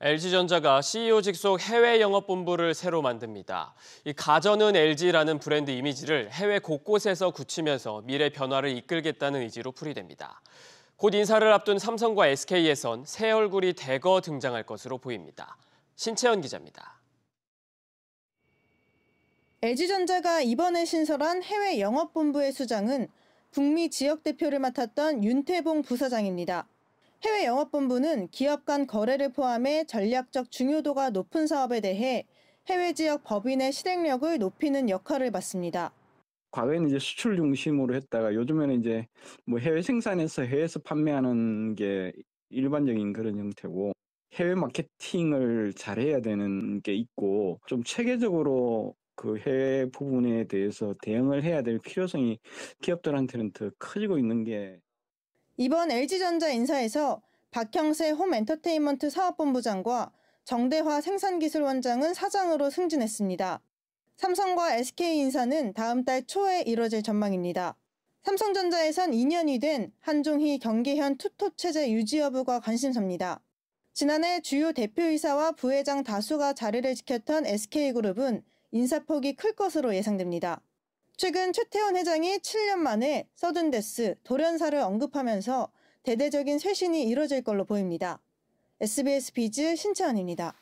LG전자가 CEO 직속 해외 영업본부를 새로 만듭니다. 이 가전은 LG라는 브랜드 이미지를 해외 곳곳에서 굳히면서 미래 변화를 이끌겠다는 의지로 풀이됩니다. 곧 인사를 앞둔 삼성과 SK에선 새 얼굴이 대거 등장할 것으로 보입니다. 신채연 기자입니다. LG전자가 이번에 신설한 해외 영업본부의 수장은 북미 지역 대표를 맡았던 윤태봉 부사장입니다. 해외 영업본부는 기업 간 거래를 포함해 전략적 중요도가 높은 사업에 대해 해외 지역 법인의 실행력을 높이는 역할을 맡습니다. 과거에는 이제 수출 중심으로 했다가 요즘에는 이제 뭐 해외 생산해서 해외에서 판매하는 게 일반적인 그런 형태고 해외 마케팅을 잘해야 되는 게 있고 좀 체계적으로 그 해외 부분에 대해서 대응을 해야 될 필요성이 기업들한테는 더 커지고 있는 게 이번 LG전자 인사에서 박형세 홈엔터테인먼트 사업본부장과 정대화 생산기술원장은 사장으로 승진했습니다. 삼성과 SK 인사는 다음 달 초에 이뤄질 전망입니다. 삼성전자에선 2년이 된 한종희 경기현 투톱 체제 유지 여부가 관심사입니다. 지난해 주요 대표이사와 부회장 다수가 자리를 지켰던 SK그룹은 인사폭이 클 것으로 예상됩니다. 최근 최태원 회장이 7년 만에 서든데스, 돌연사를 언급하면서 대대적인 쇄신이 이뤄질 걸로 보입니다. SBS 비즈 신채원입니다.